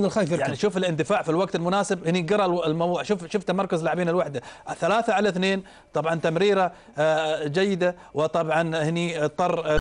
من الخايف يعني شوف الاندفاع في الوقت المناسب هني قرا الموضوع شوف شوف تمركز لاعبين الوحده ثلاثه على اثنين طبعا تمريره آه، جيده وطبعا هني اضطر آه،